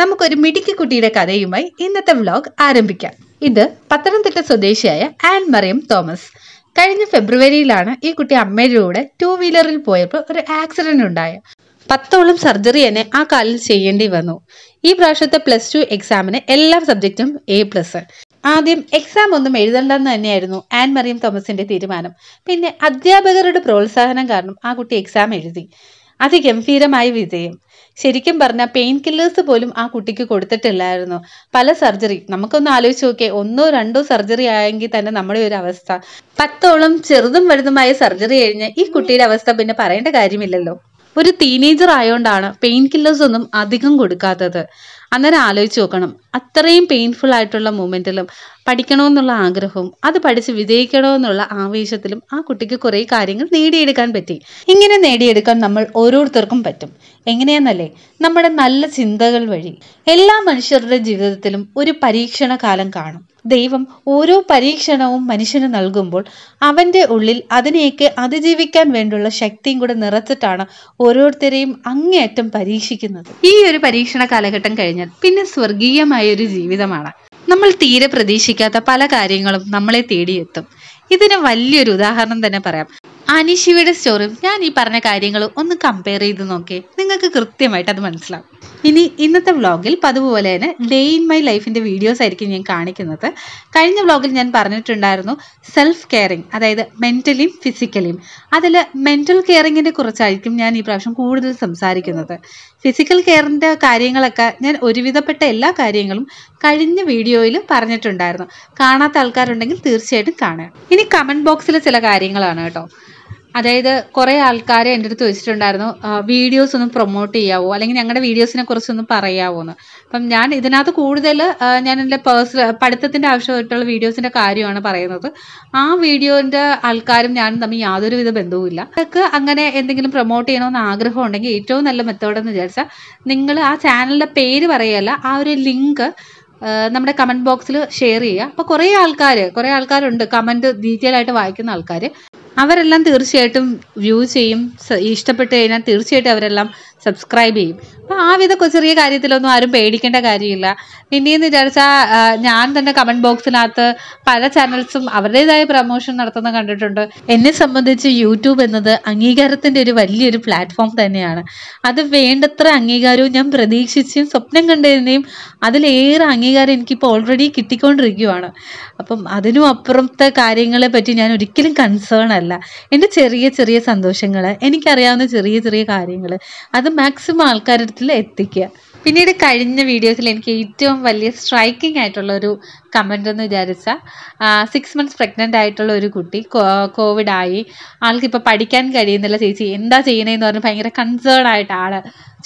നമുക്കൊരു കുട്ടിയുടെ കഥയുമായി ഇന്നത്തെ വ്ലോഗ് ആരംഭിക്കാം ഇത് പത്തനംതിട്ട സ്വദേശിയായ ആൻ മറിയം തോമസ് കഴിഞ്ഞ ഫെബ്രുവരിയിലാണ് ഈ കുട്ടി അമ്മയുടെ കൂടെ ടൂ വീലറിൽ പോയപ്പോൾ ഒരു ആക്സിഡന്റ് ഉണ്ടായ പത്തോളം സർജറി തന്നെ ആ കാലിൽ ചെയ്യേണ്ടി വന്നു ഈ പ്രാവശ്യത്തെ പ്ലസ് ടു എക്സാമിന് എല്ലാ സബ്ജക്റ്റും എ പ്ലസ് ആദ്യം എക്സാം ഒന്നും എഴുതണ്ടെന്ന് തന്നെയായിരുന്നു ആൻ മറിയം തോമസിന്റെ തീരുമാനം പിന്നെ അധ്യാപകരുടെ പ്രോത്സാഹനം കാരണം ആ കുട്ടി എക്സാം എഴുതി അതിഗംഭീരമായ വിജയം ശരിക്കും പറഞ്ഞാൽ പെയിൻ കില്ലേഴ്സ് പോലും ആ കുട്ടിക്ക് കൊടുത്തിട്ടില്ലായിരുന്നു പല സർജറി നമുക്കൊന്ന് ആലോചിച്ച് നോക്കിയേ ഒന്നോ രണ്ടോ സർജറി ആയെങ്കിൽ തന്നെ നമ്മുടെ ഒരു അവസ്ഥ പത്തോളം ചെറുതും വലുതുമായ സർജറി കഴിഞ്ഞ് ഈ കുട്ടിയുടെ അവസ്ഥ പിന്നെ പറയേണ്ട കാര്യമില്ലല്ലോ ഒരു ടീനേജർ ആയതുകൊണ്ടാണ് പെയിൻ കില്ലേഴ്സ് ഒന്നും അധികം കൊടുക്കാത്തത് അന്നേരം ആലോചിച്ച് നോക്കണം അത്രയും പെയിൻഫുൾ ആയിട്ടുള്ള മൂമെൻറ്റിലും പഠിക്കണമെന്നുള്ള ആഗ്രഹവും അത് പഠിച്ച് വിജയിക്കണമെന്നുള്ള ആവേശത്തിലും ആ കുട്ടിക്ക് കുറേ കാര്യങ്ങൾ നേടിയെടുക്കാൻ പറ്റി ഇങ്ങനെ നേടിയെടുക്കാൻ നമ്മൾ ഓരോരുത്തർക്കും പറ്റും എങ്ങനെയെന്നല്ലേ നമ്മുടെ നല്ല ചിന്തകൾ വഴി എല്ലാ മനുഷ്യരുടെ ജീവിതത്തിലും ഒരു പരീക്ഷണ കാലം കാണും ദൈവം ഓരോ പരീക്ഷണവും മനുഷ്യന് നൽകുമ്പോൾ അവൻ്റെ ഉള്ളിൽ അതിനെയൊക്കെ അതിജീവിക്കാൻ വേണ്ടുള്ള ശക്തിയും കൂടെ നിറച്ചിട്ടാണ് ഓരോരുത്തരെയും അങ്ങേയറ്റം പരീക്ഷിക്കുന്നത് ഈ ഒരു പരീക്ഷണ കാലഘട്ടം കഴിഞ്ഞ് കഴിഞ്ഞാൽ പിന്നെ സ്വർഗീയമായ ഒരു ജീവിതമാണ് നമ്മൾ തീരെ പ്രതീക്ഷിക്കാത്ത പല കാര്യങ്ങളും നമ്മളെ തേടിയെത്തും ഇതിന് വലിയൊരു ഉദാഹരണം തന്നെ പറയാം അനീഷിയുടെ സ്റ്റോറി ഞാൻ ഈ പറഞ്ഞ കാര്യങ്ങൾ ഒന്ന് കമ്പയർ ചെയ്ത് നോക്കേ നിങ്ങൾക്ക് കൃത്യമായിട്ട് അത് മനസ്സിലാവും ഇനി ഇന്നത്തെ വ്ളോഗിൽ പതിവ് തന്നെ ഡേ ഇൻ മൈ ലൈഫിൻ്റെ വീഡിയോസ് ആയിരിക്കും ഞാൻ കാണിക്കുന്നത് കഴിഞ്ഞ വ്ളോഗിൽ ഞാൻ പറഞ്ഞിട്ടുണ്ടായിരുന്നു സെൽഫ് കെയറിങ് അതായത് മെൻ്റലിയും ഫിസിക്കലിയും അതിൽ മെൻ്റൽ കെയറിങ്ങിനെ കുറിച്ചായിരിക്കും ഞാൻ ഈ പ്രാവശ്യം കൂടുതൽ സംസാരിക്കുന്നത് ഫിസിക്കൽ കെയറിൻ്റെ കാര്യങ്ങളൊക്കെ ഞാൻ ഒരുവിധപ്പെട്ട എല്ലാ കാര്യങ്ങളും കഴിഞ്ഞ വീഡിയോയിൽ പറഞ്ഞിട്ടുണ്ടായിരുന്നു കാണാത്ത ആൾക്കാരുണ്ടെങ്കിൽ തീർച്ചയായിട്ടും കാണുക ഇനി കമൻറ്റ് ബോക്സിൽ ചില കാര്യങ്ങളാണ് കേട്ടോ അതായത് കുറേ ആൾക്കാർ എൻ്റെ അടുത്ത് വെച്ചിട്ടുണ്ടായിരുന്നു വീഡിയോസ് ഒന്ന് പ്രൊമോട്ട് ചെയ്യാവോ അല്ലെങ്കിൽ ഞങ്ങളുടെ വീഡിയോസിനെ കുറിച്ചൊന്ന് പറയാവോ എന്ന് അപ്പം ഞാൻ ഇതിനകത്ത് കൂടുതൽ ഞാൻ എൻ്റെ പേഴ്സണൽ പഠിത്തത്തിൻ്റെ ആവശ്യമായിട്ടുള്ള വീഡിയോസിൻ്റെ കാര്യമാണ് പറയുന്നത് ആ വീഡിയോൻ്റെ ആൾക്കാരും ഞാനും തമ്മിൽ യാതൊരുവിധ ബന്ധവുമില്ല അവർക്ക് അങ്ങനെ എന്തെങ്കിലും പ്രൊമോട്ട് ചെയ്യണമെന്ന് ആഗ്രഹം ഉണ്ടെങ്കിൽ ഏറ്റവും നല്ല മെത്തേഡെന്ന് വിചാരിച്ചാൽ നിങ്ങൾ ആ ചാനലിൻ്റെ പേര് പറയല്ല ആ ഒരു ലിങ്ക് നമ്മുടെ കമൻറ്റ് ബോക്സിൽ ഷെയർ ചെയ്യുക അപ്പോൾ കുറേ ആൾക്കാർ കുറേ ആൾക്കാരുണ്ട് കമൻറ്റ് ഡീറ്റെയിൽ ആയിട്ട് വായിക്കുന്ന ആൾക്കാർ അവരെല്ലാം തീർച്ചയായിട്ടും വ്യൂ ചെയ്യും ഇഷ്ടപ്പെട്ട് കഴിഞ്ഞാൽ തീർച്ചയായിട്ടും അവരെല്ലാം സബ്സ്ക്രൈബ് ചെയ്യും അപ്പം ആ വിധ ചെറിയ കാര്യത്തിലൊന്നും ആരും പേടിക്കേണ്ട കാര്യമില്ല പിന്നെയെന്ന് വിചാരിച്ചാൽ ഞാൻ തന്നെ കമൻറ്റ് ബോക്സിനകത്ത് പല ചാനൽസും അവരുടേതായ പ്രമോഷൻ നടത്തുന്ന കണ്ടിട്ടുണ്ട് എന്നെ സംബന്ധിച്ച് യൂട്യൂബ് എന്നത് അംഗീകാരത്തിൻ്റെ ഒരു വലിയൊരു പ്ലാറ്റ്ഫോം തന്നെയാണ് അത് വേണ്ടത്ര അംഗീകാരവും ഞാൻ പ്രതീക്ഷിച്ചും സ്വപ്നം കണ്ടിരുന്നേയും അതിലേറെ അംഗീകാരം എനിക്കിപ്പോൾ ഓൾറെഡി കിട്ടിക്കൊണ്ടിരിക്കുകയാണ് അപ്പം അതിനും അപ്പുറത്തെ കാര്യങ്ങളെ പറ്റി ഞാൻ ഒരിക്കലും കൺസേൺ അല്ല എൻ്റെ ചെറിയ ചെറിയ സന്തോഷങ്ങൾ എനിക്കറിയാവുന്ന ചെറിയ ചെറിയ കാര്യങ്ങൾ അത് മാക്സിമം ആൾക്കാരുടെ അടുത്തിൽ എത്തിക്കുക പിന്നീട് കഴിഞ്ഞ വീഡിയോസിൽ എനിക്ക് ഏറ്റവും വലിയ സ്ട്രൈക്കിംഗ് ആയിട്ടുള്ള ഒരു കമൻ്റ് എന്ന് വിചാരിച്ചാൽ സിക്സ് മന്ത്സ് പ്രഗ്നൻ്റ് ആയിട്ടുള്ള ഒരു കുട്ടി കോവിഡായി ആൾക്ക് പഠിക്കാൻ കഴിയുന്നില്ല ചേച്ചി എന്താ ചെയ്യുന്നതെന്ന് പറഞ്ഞ് ഭയങ്കര കൺസേൺ ആയിട്ട് ആൾ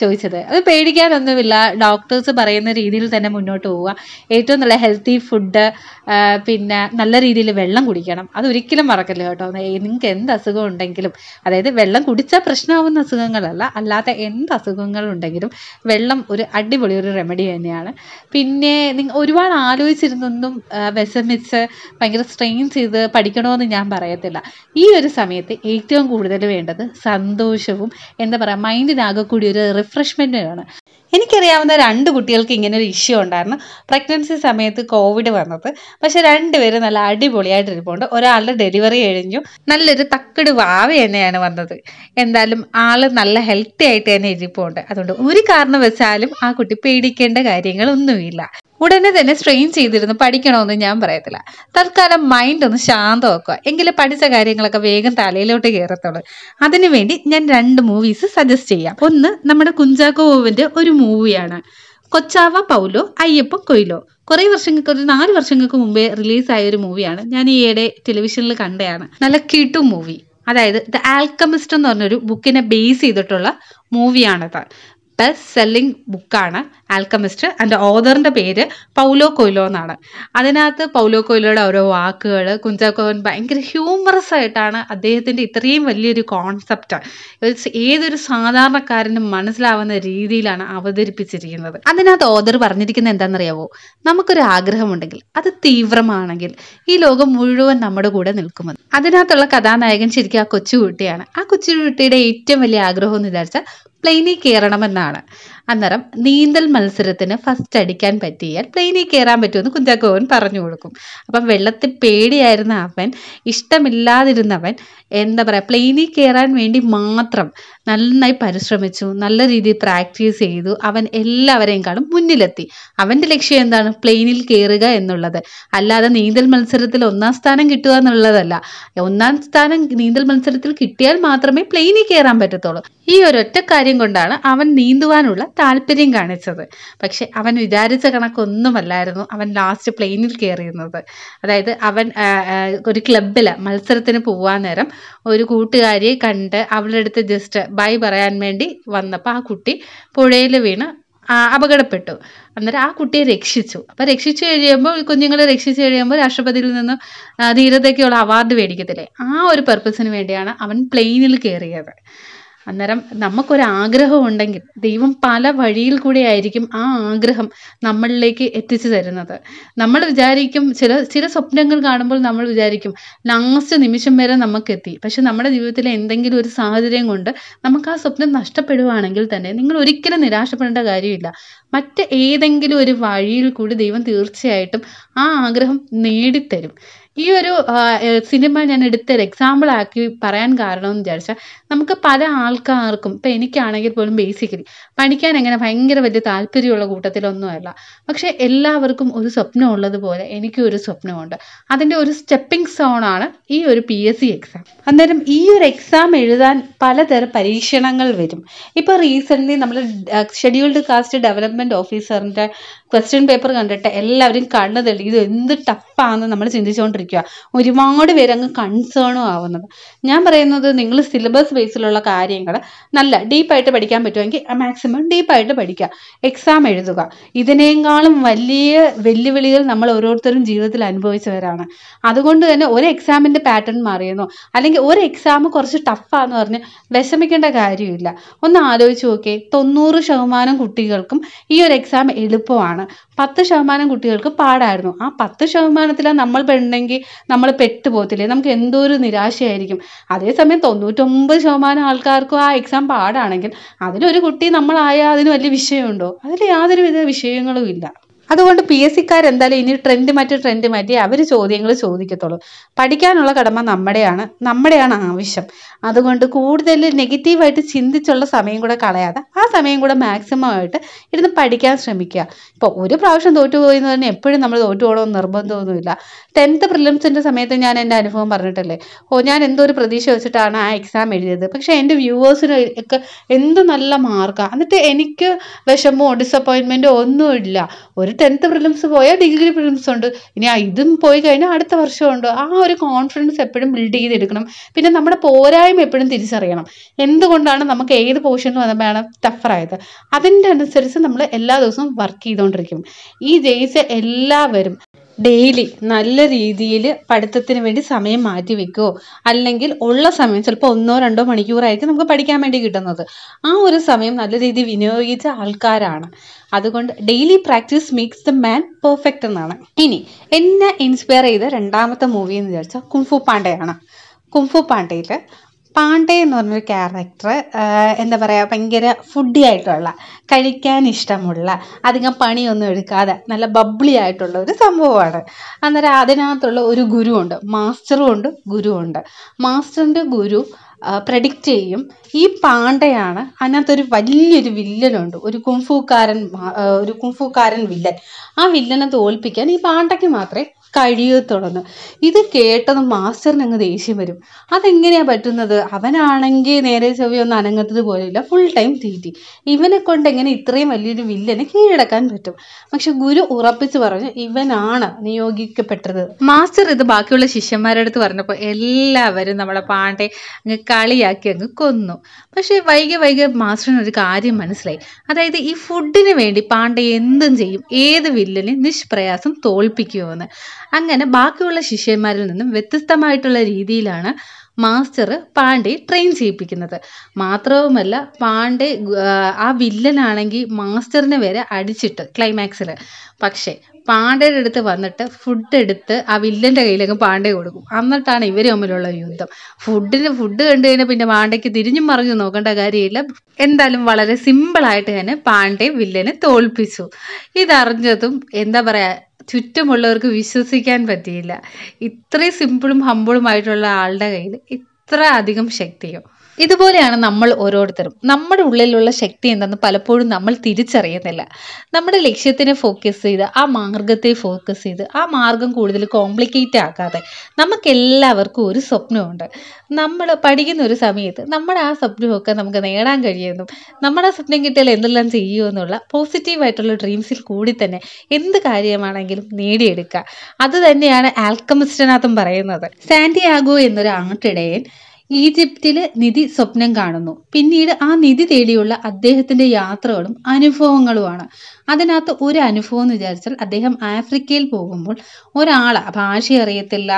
ചോദിച്ചത് അത് പേടിക്കാനൊന്നുമില്ല ഡോക്ടേഴ്സ് പറയുന്ന രീതിയിൽ തന്നെ മുന്നോട്ട് പോവുക ഏറ്റവും നല്ല ഹെൽത്തി ഫുഡ് പിന്നെ നല്ല രീതിയിൽ വെള്ളം കുടിക്കണം അതൊരിക്കലും മറക്കല്ല കേട്ടോ നിങ്ങൾക്ക് എന്ത് അസുഖം ഉണ്ടെങ്കിലും അതായത് വെള്ളം കുടിച്ചാൽ പ്രശ്നമാവുന്ന അസുഖങ്ങളല്ല അല്ലാത്ത എന്ത് അസുഖങ്ങൾ ഉണ്ടെങ്കിലും വെള്ളം ഒരു അടിപൊളി ഒരു റെമഡി തന്നെയാണ് പിന്നെ നിങ്ങൾ ഒരുപാട് ആലോചിച്ചിരുന്നൊന്നും വിഷമിച്ച് ഭയങ്കര സ്ട്രെയിൻ ചെയ്ത് പഠിക്കണമെന്ന് ഞാൻ പറയത്തില്ല ഈ ഒരു സമയത്ത് ഏറ്റവും കൂടുതൽ വേണ്ടത് സന്തോഷവും എന്താ പറയുക മൈൻഡിനാകെ കൂടി ഒരു റിഫ്രഷ്മെൻറ്റുമാണ് എനിക്കറിയാവുന്ന രണ്ട് കുട്ടികൾക്ക് ഇങ്ങനെ ഒരു ഇഷ്യൂ ഉണ്ടായിരുന്നു പ്രഗ്നൻസി സമയത്ത് കോവിഡ് വന്നത് പക്ഷെ രണ്ടുപേരും നല്ല അടിപൊളിയായിട്ട് ഇരിപ്പുണ്ട് ഒരാളുടെ ഡെലിവറി കഴിഞ്ഞു നല്ലൊരു തക്കട് വാവ തന്നെയാണ് വന്നത് എന്തായാലും ആള് നല്ല ഹെൽത്തി ആയിട്ട് തന്നെ ഇരിപ്പുണ്ട് അതുകൊണ്ട് ഒരു കാരണം വെച്ചാലും ആ കുട്ടി പേടിക്കേണ്ട കാര്യങ്ങളൊന്നുമില്ല ഉടനെ തന്നെ സ്ട്രെയിൻ ചെയ്തിരുന്നു പഠിക്കണമെന്ന് ഞാൻ പറയത്തില്ല തൽക്കാലം മൈൻഡ് ഒന്ന് ശാന്തമാക്കുക എങ്കിലും പഠിച്ച കാര്യങ്ങളൊക്കെ വേഗം തലയിലോട്ട് കയറത്തുള്ളൂ അതിനുവേണ്ടി ഞാൻ രണ്ട് മൂവീസ് സജസ്റ്റ് ചെയ്യാം ഒന്ന് നമ്മുടെ കുഞ്ചാക്കോ ഒരു മൂവിയാണ് കൊച്ചാവ പൗലോ അയ്യപ്പ കൊയിലോ കുറേ വർഷങ്ങൾക്ക് ഒരു നാല് വർഷങ്ങൾക്ക് മുമ്പേ റിലീസായ ഒരു മൂവിയാണ് ഞാൻ ഈയിടെ ടെലിവിഷനിൽ കണ്ടതാണ് നല്ല കിട്ടു മൂവി അതായത് ദ ആൽക്കമിസ്റ്റ് എന്ന് പറഞ്ഞൊരു ബുക്കിനെ ബേസ് ചെയ്തിട്ടുള്ള മൂവിയാണത് ബെസ്റ്റ് സെല്ലിംഗ് ബുക്കാണ് ആൽക്കമിസ്റ്റ് ആൻഡ് ഓദറിൻ്റെ പേര് പൗലോ കൊയിലോ എന്നാണ് അതിനകത്ത് പൗലോ കൊയിലോയുടെ ഓരോ വാക്കുകൾ കുഞ്ചാക്കോവൻ ഭയങ്കര ഹ്യൂമറസ് ആയിട്ടാണ് അദ്ദേഹത്തിൻ്റെ ഇത്രയും വലിയൊരു കോൺസെപ്റ്റ് ഏതൊരു സാധാരണക്കാരനും മനസ്സിലാവുന്ന രീതിയിലാണ് അവതരിപ്പിച്ചിരിക്കുന്നത് അതിനകത്ത് ഓദർ പറഞ്ഞിരിക്കുന്നത് എന്താണെന്നറിയാവോ നമുക്കൊരു ആഗ്രഹമുണ്ടെങ്കിൽ അത് തീവ്രമാണെങ്കിൽ ഈ ലോകം മുഴുവൻ നമ്മുടെ കൂടെ നിൽക്കുമെന്ന് അതിനകത്തുള്ള കഥാനായകൻ ശരിക്കും ആ കൊച്ചുകുട്ടിയാണ് ആ കൊച്ചുകുട്ടിയുടെ ഏറ്റവും വലിയ ആഗ്രഹം എന്ന് വിചാരിച്ചാൽ പ്ലെയിനിൽ കയറണമെന്നാണ് അന്നേരം നീന്തൽ മത്സരത്തിന് ഫസ്റ്റ് അടിക്കാൻ പറ്റിയാൽ പ്ലെയിനിൽ കയറാൻ പറ്റുമെന്ന് കുഞ്ചാക്കോവൻ പറഞ്ഞു കൊടുക്കും അപ്പം വെള്ളത്തിൽ പേടിയായിരുന്ന അവൻ ഇഷ്ടമില്ലാതിരുന്നവൻ എന്താ പറയുക പ്ലെയിനിൽ കയറാൻ വേണ്ടി മാത്രം നന്നായി പരിശ്രമിച്ചു നല്ല രീതിയിൽ പ്രാക്ടീസ് ചെയ്തു അവൻ എല്ലാവരെയും കാണും മുന്നിലെത്തി അവൻ്റെ ലക്ഷ്യം എന്താണ് പ്ലെയിനിൽ കയറുക എന്നുള്ളത് അല്ലാതെ നീന്തൽ മത്സരത്തിൽ ഒന്നാം സ്ഥാനം കിട്ടുക എന്നുള്ളതല്ല ഒന്നാം സ്ഥാനം നീന്തൽ മത്സരത്തിൽ കിട്ടിയാൽ മാത്രമേ പ്ലെയിനിൽ കയറാൻ പറ്റത്തുള്ളൂ ഈ ഒരൊറ്റ കാര്യം കൊണ്ടാണ് അവൻ നീന്തുവാനുള്ള താല്പര്യം കാണിച്ചത് പക്ഷെ അവൻ വിചാരിച്ച കണക്കൊന്നുമല്ലായിരുന്നു അവൻ ലാസ്റ്റ് പ്ലെയിനിൽ കയറിയിരുന്നത് അതായത് അവൻ ഒരു ക്ലബിൽ മത്സരത്തിന് പോവാൻ നേരം ഒരു കൂട്ടുകാരിയെ കണ്ട് അവളുടെ അടുത്ത് ജസ്റ്റ് ബൈ പറയാൻ വേണ്ടി വന്നപ്പോൾ ആ കുട്ടി പുഴയിൽ വീണ് അപകടപ്പെട്ടു അന്നേരം ആ കുട്ടിയെ രക്ഷിച്ചു അപ്പം രക്ഷിച്ചു കഴിയുമ്പോൾ കുഞ്ഞുങ്ങളെ രക്ഷിച്ചു കഴിയുമ്പോൾ രാഷ്ട്രപതിയിൽ നിന്നും ധീരതയ്ക്കുള്ള അവാർഡ് മേടിക്കത്തില്ലേ ആ ഒരു പർപ്പസിന് വേണ്ടിയാണ് അവൻ പ്ലെയിനിൽ കയറിയത് അന്നേരം നമുക്കൊരാഗ്രഹം ഉണ്ടെങ്കിൽ ദൈവം പല വഴിയിൽ കൂടെ ആയിരിക്കും ആ ആഗ്രഹം നമ്മളിലേക്ക് എത്തിച്ചു തരുന്നത് നമ്മൾ വിചാരിക്കും ചില ചില സ്വപ്നങ്ങൾ കാണുമ്പോൾ നമ്മൾ വിചാരിക്കും ലാസ്റ്റ് നിമിഷം വരെ നമുക്കെത്തി പക്ഷെ നമ്മുടെ ജീവിതത്തിലെ എന്തെങ്കിലും ഒരു സാഹചര്യം കൊണ്ട് നമുക്ക് ആ സ്വപ്നം നഷ്ടപ്പെടുവാണെങ്കിൽ തന്നെ നിങ്ങൾ ഒരിക്കലും നിരാശപ്പെടേണ്ട കാര്യമില്ല മറ്റ് ഏതെങ്കിലും ഒരു വഴിയിൽ കൂടി ദൈവം തീർച്ചയായിട്ടും ആ ആഗ്രഹം നേടിത്തരും ഈ ഒരു സിനിമ ഞാൻ എടുത്തൊരു എക്സാമ്പിൾ ആക്കി പറയാൻ കാരണം എന്ന് വിചാരിച്ചാൽ നമുക്ക് പല ആൾക്കാർക്കും ഇപ്പം എനിക്കാണെങ്കിൽ പോലും ബേസിക്കലി പഠിക്കാൻ അങ്ങനെ ഭയങ്കര വലിയ താല്പര്യമുള്ള കൂട്ടത്തിലൊന്നുമല്ല പക്ഷെ എല്ലാവർക്കും ഒരു സ്വപ്നം ഉള്ളതുപോലെ എനിക്കും ഒരു സ്വപ്നമുണ്ട് അതിൻ്റെ ഒരു സ്റ്റെപ്പിംഗ് സോണാണ് ഈ ഒരു പി എസ് സി എക്സാം അന്നേരം ഈ ഒരു എക്സാം എഴുതാൻ പലതരം പരീക്ഷണങ്ങൾ വരും ഇപ്പോൾ റീസെൻ്റ്ലി നമ്മൾ ഷെഡ്യൂൾഡ് കാസ്റ്റ് ഡെവലപ്മെൻറ്റ് ഓഫീസറിൻ്റെ ക്വസ്റ്റ്യൻ പേപ്പർ കണ്ടിട്ട് എല്ലാവരും കണ്ണു തെളി ഇത് എന്ത് ടഫാണെന്ന് നമ്മൾ ചിന്തിച്ചുകൊണ്ടിരിക്കുക ഒരുപാട് പേര് അങ്ങ് കൺസേണും ആവുന്നത് ഞാൻ പറയുന്നത് നിങ്ങൾ സിലബസ് ബേസിലുള്ള കാര്യങ്ങൾ നല്ല ഡീപ്പായിട്ട് പഠിക്കാൻ പറ്റുമെങ്കിൽ മാക്സിമം ഡീപ്പായിട്ട് പഠിക്കുക എക്സാം എഴുതുക ഇതിനേക്കാളും വലിയ വെല്ലുവിളികൾ നമ്മൾ ഓരോരുത്തരും ജീവിതത്തിൽ അനുഭവിച്ചവരാണ് അതുകൊണ്ട് തന്നെ ഒരു എക്സാമിൻ്റെ പാറ്റേൺ മാറിയെന്നോ അല്ലെങ്കിൽ ഒരു എക്സാം കുറച്ച് ടഫാന്ന് പറഞ്ഞ് വിഷമിക്കേണ്ട കാര്യമില്ല ഒന്ന് ആലോചിച്ച് നോക്കേ തൊണ്ണൂറ് ശതമാനം കുട്ടികൾക്കും ഈ ഒരു എക്സാം എളുപ്പമാണ് പത്ത് ശതമാനം കുട്ടികൾക്ക് പാടായിരുന്നു ആ പത്ത് ശതമാനത്തിൽ നമ്മൾ പെണ്ണെങ്കിൽ നമ്മൾ പെട്ടുപോകത്തില്ലേ നമുക്ക് എന്തോ ഒരു നിരാശയായിരിക്കും അതേസമയം തൊണ്ണൂറ്റൊമ്പത് ശതമാനം ആൾക്കാർക്കും ആ എക്സാം പാടാണെങ്കിൽ അതിലൊരു കുട്ടി നമ്മളായ അതിന് വലിയ വിഷയമുണ്ടോ അതിൽ യാതൊരുവിധ വിഷയങ്ങളും ഇല്ല അതുകൊണ്ട് പി എസ് സിക്കാർ എന്തായാലും ഇനി ട്രെൻഡ് മാറ്റി ട്രെൻഡ് മാറ്റി അവർ ചോദ്യങ്ങൾ ചോദിക്കത്തുള്ളൂ പഠിക്കാനുള്ള കടമ നമ്മുടെയാണ് നമ്മുടെയാണ് ആവശ്യം അതുകൊണ്ട് കൂടുതൽ നെഗറ്റീവായിട്ട് ചിന്തിച്ചുള്ള സമയം കൂടെ കളയാതെ ആ സമയം കൂടെ മാക്സിമം ആയിട്ട് ഇരുന്ന് പഠിക്കാൻ ശ്രമിക്കുക ഇപ്പോൾ ഒരു പ്രാവശ്യം തോറ്റുപോയി എന്ന് പറഞ്ഞാൽ എപ്പോഴും നമ്മൾ തോറ്റുപോകണമെന്ന് നിർബന്ധമൊന്നുമില്ല ടെൻത്ത് പ്രിലിംസിൻ്റെ സമയത്ത് ഞാൻ എൻ്റെ അനുഭവം പറഞ്ഞിട്ടല്ലേ ഓ ഞാൻ എന്തോ ഒരു പ്രതീക്ഷ വെച്ചിട്ടാണ് ആ എക്സാം എഴുതിയത് പക്ഷേ എൻ്റെ വ്യൂവേഴ്സിന് ഒക്കെ എന്ത് നല്ല മാർക്കാണ് എന്നിട്ട് എനിക്ക് വിഷമോ ഡിസപ്പോയിൻമെൻറ്റോ ഒന്നുമില്ല ഒരു ടെൻത്ത് പ്രിലിംസ് പോയാൽ ഡിഗ്രി പ്രിലിംസ് ഉണ്ട് ഇനി ഇതും പോയി കഴിഞ്ഞാൽ അടുത്ത വർഷമുണ്ട് ആ ഒരു കോൺഫിഡൻസ് എപ്പോഴും ബിൽഡ് ചെയ്തെടുക്കണം പിന്നെ നമ്മുടെ പോരായ പോരായ്മ എപ്പോഴും തിരിച്ചറിയണം എന്തുകൊണ്ടാണ് നമുക്ക് ഏത് പോർഷൻ വന്നപ്പോഴാണ് ടഫറായത് അതിൻ്റെ അനുസരിച്ച് നമ്മൾ എല്ലാ ദിവസവും വർക്ക് ചെയ്തുകൊണ്ടിരിക്കും ഈ ജയിച്ച എല്ലാവരും ഡെയിലി നല്ല രീതിയിൽ പഠിത്തത്തിന് വേണ്ടി സമയം മാറ്റി വെക്കുകയോ അല്ലെങ്കിൽ ഉള്ള സമയം ചിലപ്പോൾ ഒന്നോ രണ്ടോ മണിക്കൂറായിരിക്കും നമുക്ക് പഠിക്കാൻ വേണ്ടി കിട്ടുന്നത് ആ ഒരു സമയം നല്ല രീതിയിൽ വിനിയോഗിച്ച ആൾക്കാരാണ് അതുകൊണ്ട് daily practice makes the man perfect എന്നാണ് ഇനി എന്നെ ഇൻസ്പയർ ചെയ്ത രണ്ടാമത്തെ മൂവി എന്ന് വിചാരിച്ചാൽ കുംഫു പാണ്ഡയാണ് കുംഫു പാണ്ഡയിൽ പാണ്ഡെ എന്ന് പറഞ്ഞൊരു ക്യാരക്ടർ എന്താ പറയുക ഭയങ്കര ഫുഡി ആയിട്ടുള്ള കഴിക്കാൻ ഇഷ്ടമുള്ള അധികം പണിയൊന്നും എടുക്കാതെ നല്ല ബബ്ലി ആയിട്ടുള്ള ഒരു സംഭവമാണ് അന്നേരം അതിനകത്തുള്ള ഒരു ഗുരുവുണ്ട് മാസ്റ്ററും ഉണ്ട് ഗുരുവുണ്ട് മാസ്റ്ററിൻ്റെ ഗുരു പ്രഡിക്റ്റ് ചെയ്യും ഈ പാണ്ഡയാണ് അതിനകത്തൊരു വലിയൊരു വില്ലനുണ്ട് ഒരു കുംഫുക്കാരൻ ഒരു കുംഫുക്കാരൻ വില്ലൻ ആ വില്ലനെ തോൽപ്പിക്കാൻ ഈ പാണ്ഡയ്ക്ക് മാത്രമേ കഴിയത്തുള്ളെന്ന് ഇത് കേട്ടത് മാസ്റ്ററിന് അങ്ങ് ദേഷ്യം വരും അതെങ്ങനെയാ പറ്റുന്നത് അവനാണെങ്കിൽ നേരെ ചെവി ഒന്നും അനങ്ങത്തത് പോലെയില്ല ഫുൾ ടൈം തീറ്റി ഇവനെ കൊണ്ട് എങ്ങനെ ഇത്രയും വലിയൊരു വില്ലനെ കീഴടക്കാൻ പറ്റും പക്ഷെ ഗുരു ഉറപ്പിച്ച് പറഞ്ഞു ഇവനാണ് നിയോഗിക്കപ്പെട്ടത് മാസ്റ്റർ ഇത് ബാക്കിയുള്ള ശിഷ്യന്മാരുടെ അടുത്ത് പറഞ്ഞപ്പോൾ എല്ലാവരും നമ്മളെ പാണ്ടെ അങ്ങ് കളിയാക്കി അങ്ങ് കൊന്നു പക്ഷെ വൈകി വൈകി മാസ്റ്ററിന് ഒരു കാര്യം മനസ്സിലായി അതായത് ഈ ഫുഡിന് വേണ്ടി പാണ്ഡെ എന്തും ചെയ്യും ഏത് വില്ലനെ നിഷ്പ്രയാസം തോൽപ്പിക്കുമെന്ന് അങ്ങനെ ബാക്കിയുള്ള ശിഷ്യന്മാരിൽ നിന്നും വ്യത്യസ്തമായിട്ടുള്ള രീതിയിലാണ് മാസ്റ്റർ പാണ്ഡെ ട്രെയിൻ ചെയ്യിപ്പിക്കുന്നത് മാത്രവുമല്ല പാണ്ഡെ ആ വില്ലനാണെങ്കിൽ മാസ്റ്ററിനെ വരെ അടിച്ചിട്ട് ക്ലൈമാക്സിൽ പക്ഷേ പാണ്ഡയുടെ അടുത്ത് വന്നിട്ട് ഫുഡ് എടുത്ത് ആ വില്ലൻ്റെ കയ്യിലേക്ക് പാണ്ഡെ കൊടുക്കും എന്നിട്ടാണ് ഇവർ തമ്മിലുള്ള യുദ്ധം ഫുഡിന് ഫുഡ് കണ്ടു കഴിഞ്ഞാൽ പിന്നെ പാണ്ഡയ്ക്ക് തിരിഞ്ഞും മറിഞ്ഞു നോക്കേണ്ട കാര്യമില്ല എന്തായാലും വളരെ സിമ്പിളായിട്ട് തന്നെ പാണ്ഡെ വില്ലനെ തോൽപ്പിച്ചു ഇതറിഞ്ഞതും എന്താ പറയുക ചുറ്റുമുള്ളവർക്ക് വിശ്വസിക്കാൻ പറ്റിയില്ല ഇത്രയും സിമ്പിളും ഹമ്പിളുമായിട്ടുള്ള ആളുടെ കയ്യിൽ ഇത്ര അധികം ശക്തിയോ ഇതുപോലെയാണ് നമ്മൾ ഓരോരുത്തരും നമ്മുടെ ഉള്ളിലുള്ള ശക്തി എന്തെന്ന് പലപ്പോഴും നമ്മൾ തിരിച്ചറിയുന്നില്ല നമ്മുടെ ലക്ഷ്യത്തിനെ ഫോക്കസ് ചെയ്ത് ആ മാർഗത്തെ ഫോക്കസ് ചെയ്ത് ആ മാർഗം കൂടുതൽ കോംപ്ലിക്കേറ്റ് ആക്കാതെ നമുക്ക് ഒരു സ്വപ്നമുണ്ട് നമ്മൾ പഠിക്കുന്ന ഒരു സമയത്ത് നമ്മുടെ ആ സ്വപ്നമൊക്കെ നമുക്ക് നേടാൻ കഴിയുമെന്നും നമ്മുടെ ആ സ്വപ്നം കിട്ടിയാൽ എന്തെല്ലാം ചെയ്യുമെന്നുള്ള പോസിറ്റീവായിട്ടുള്ള ഡ്രീംസിൽ കൂടി തന്നെ എന്ത് കാര്യമാണെങ്കിലും നേടിയെടുക്കുക അത് തന്നെയാണ് ആൽക്കമിസ്റ്റിനകത്തും പറയുന്നത് സാൻഡിയാഗോ എന്നൊരു ആട്ടിടയൻ ഈജിപ്തിലെ നിധി സ്വപ്നം കാണുന്നു പിന്നീട് ആ നിധി തേടിയുള്ള അദ്ദേഹത്തിന്റെ യാത്രകളും അനുഭവങ്ങളുമാണ് അതിനകത്ത് ഒരു അനുഭവം എന്ന് വിചാരിച്ചാൽ അദ്ദേഹം ആഫ്രിക്കയിൽ പോകുമ്പോൾ ഒരാളെ ഭാഷ അറിയത്തില്ല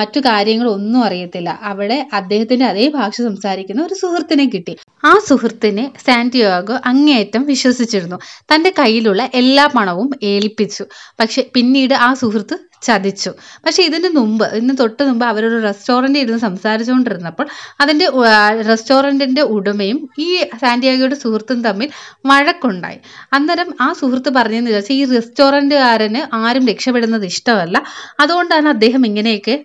മറ്റു കാര്യങ്ങളൊന്നും അറിയത്തില്ല അവിടെ അദ്ദേഹത്തിന്റെ അതേ ഭാഷ സംസാരിക്കുന്ന ഒരു സുഹൃത്തിനെ കിട്ടി ആ സുഹൃത്തിനെ സാന്റിയോഗോ അങ്ങേയറ്റം വിശ്വസിച്ചിരുന്നു തന്റെ കയ്യിലുള്ള എല്ലാ പണവും ഏൽപ്പിച്ചു പക്ഷെ പിന്നീട് ആ സുഹൃത്ത് ചതിച്ചു പക്ഷേ ഇതിന് മുമ്പ് ഇതിന് തൊട്ട് മുമ്പ് അവരൊരു റെസ്റ്റോറൻറ്റിൽ ഇരുന്ന് സംസാരിച്ചുകൊണ്ടിരുന്നപ്പോൾ അതിൻ്റെ റെസ്റ്റോറൻറ്റിൻ്റെ ഉടമയും ഈ സാന്റിയാഗോയുടെ സുഹൃത്തും തമ്മിൽ വഴക്കുണ്ടായി അന്നേരം ആ സുഹൃത്ത് പറഞ്ഞെന്ന് വിചാരിച്ചാൽ ഈ റെസ്റ്റോറൻറ്റുകാരന് ആരും രക്ഷപ്പെടുന്നത് ഇഷ്ടമല്ല അതുകൊണ്ടാണ് അദ്ദേഹം ഇങ്ങനെയൊക്കെ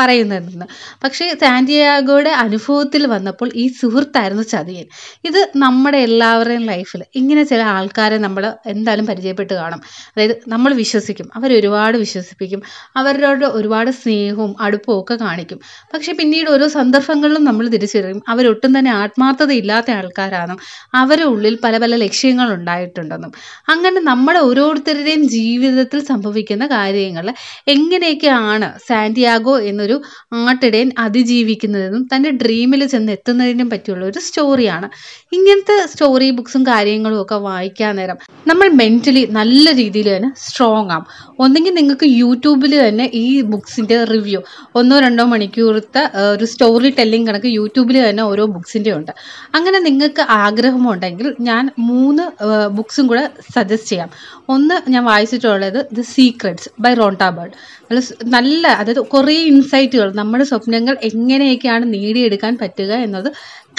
പറയുന്നതെന്ന് പക്ഷേ സാൻഡിയാഗോയുടെ അനുഭവത്തിൽ വന്നപ്പോൾ ഈ സുഹൃത്തായിരുന്നു ചതിയൻ ഇത് നമ്മുടെ എല്ലാവരുടെയും ലൈഫിൽ ഇങ്ങനെ ചില ആൾക്കാരെ നമ്മൾ എന്തായാലും പരിചയപ്പെട്ട് കാണും അതായത് നമ്മൾ വിശ്വസിക്കും അവരൊരുപാട് വിശ്വസിപ്പിക്കും അവരോട് ഒരുപാട് സ്നേഹവും അടുപ്പവും ഒക്കെ കാണിക്കും പക്ഷേ പിന്നീട് ഓരോ സന്ദർഭങ്ങളിലും നമ്മൾ തിരിച്ചറിയും അവരൊട്ടും തന്നെ ആത്മാർത്ഥത ഇല്ലാത്ത ആൾക്കാരാണെന്നും അവരുടെ ഉള്ളിൽ പല പല ലക്ഷ്യങ്ങൾ ഉണ്ടായിട്ടുണ്ടെന്നും അങ്ങനെ നമ്മുടെ ഓരോരുത്തരുടെയും ജീവിതത്തിൽ സംഭവിക്കുന്ന കാര്യങ്ങൾ എങ്ങനെയൊക്കെയാണ് സാന്റിയാഗോ എന്നൊരു ആട്ടിടയൻ അതിജീവിക്കുന്നതിനും തൻ്റെ ഡ്രീമിൽ ചെന്ന് എത്തുന്നതിനും പറ്റിയുള്ള ഒരു സ്റ്റോറിയാണ് ഇങ്ങനത്തെ സ്റ്റോറി ബുക്സും കാര്യങ്ങളും ഒക്കെ വായിക്കാൻ നേരം നമ്മൾ മെൻ്റലി നല്ല രീതിയിൽ തന്നെ സ്ട്രോങ് ആകും ഒന്നെങ്കിൽ നിങ്ങൾക്ക് യൂട്യൂബിൽ തന്നെ ഈ ബുക്സിൻ്റെ റിവ്യൂ ഒന്നോ രണ്ടോ മണിക്കൂറത്തെ ഒരു സ്റ്റോറി ടെല്ലിംഗ് കണക്ക് യൂട്യൂബിൽ തന്നെ ഓരോ ബുക്സിൻ്റെ ഉണ്ട് അങ്ങനെ നിങ്ങൾക്ക് ആഗ്രഹമുണ്ടെങ്കിൽ ഞാൻ മൂന്ന് ബുക്സും കൂടെ സജസ്റ്റ് ചെയ്യാം ഒന്ന് ഞാൻ വായിച്ചിട്ടുള്ളത് ദി സീക്രട്സ് ബൈ റോണ്ടാബേർഡ് നല്ല അതായത് കുറേ ഇൻസൈറ്റുകൾ നമ്മുടെ സ്വപ്നങ്ങൾ എങ്ങനെയൊക്കെയാണ് നേടിയെടുക്കാൻ പറ്റുക എന്നത്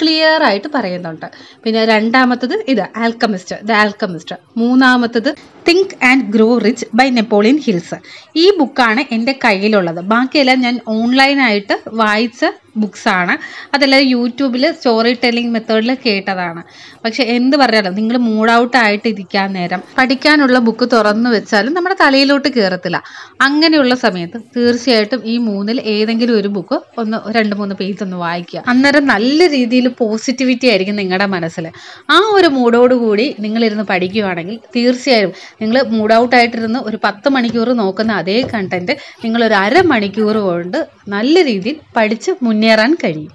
ക്ലിയർ ആയിട്ട് പറയുന്നുണ്ട് പിന്നെ രണ്ടാമത്തത് ഇത് ആൽക്കമിസ്റ്റ് ദ ആൽക്കമിസ്റ്റ് മൂന്നാമത്തത് think and grow rich by Napoleon Hills ഈ ബുക്കാണ് എൻ്റെ കയ്യിലുള്ളത് ബാക്കിയെല്ലാം ഞാൻ ഓൺലൈനായിട്ട് വായിച്ച ബുക്സാണ് അതെല്ലാം യൂട്യൂബിൽ സ്റ്റോറി ടെല്ലിംഗ് മെത്തേഡിൽ കേട്ടതാണ് പക്ഷെ എന്ത് പറയാലോ നിങ്ങൾ മൂഡ് ഔട്ട് ആയിട്ട് ഇരിക്കാൻ നേരം പഠിക്കാനുള്ള ബുക്ക് തുറന്നു വെച്ചാലും നമ്മുടെ തലയിലോട്ട് കയറത്തില്ല അങ്ങനെയുള്ള സമയത്ത് തീർച്ചയായിട്ടും ഈ മൂന്നിൽ ഏതെങ്കിലും ഒരു ബുക്ക് ഒന്ന് രണ്ട് മൂന്ന് പേജ് ഒന്ന് വായിക്കുക അന്നേരം നല്ല രീതിയിൽ പോസിറ്റിവിറ്റി ആയിരിക്കും നിങ്ങളുടെ മനസ്സിൽ ആ ഒരു മൂഡോടുകൂടി നിങ്ങളിരുന്ന് പഠിക്കുകയാണെങ്കിൽ തീർച്ചയായും നിങ്ങൾ മൂഡ് ഔട്ട് ആയിട്ടിരുന്ന് ഒരു പത്ത് മണിക്കൂർ നോക്കുന്ന അതേ കണ്ടൻറ്റ് നിങ്ങളൊരു അരമണിക്കൂർ കൊണ്ട് നല്ല രീതിയിൽ പഠിച്ച് മുന്നേറാൻ കഴിയും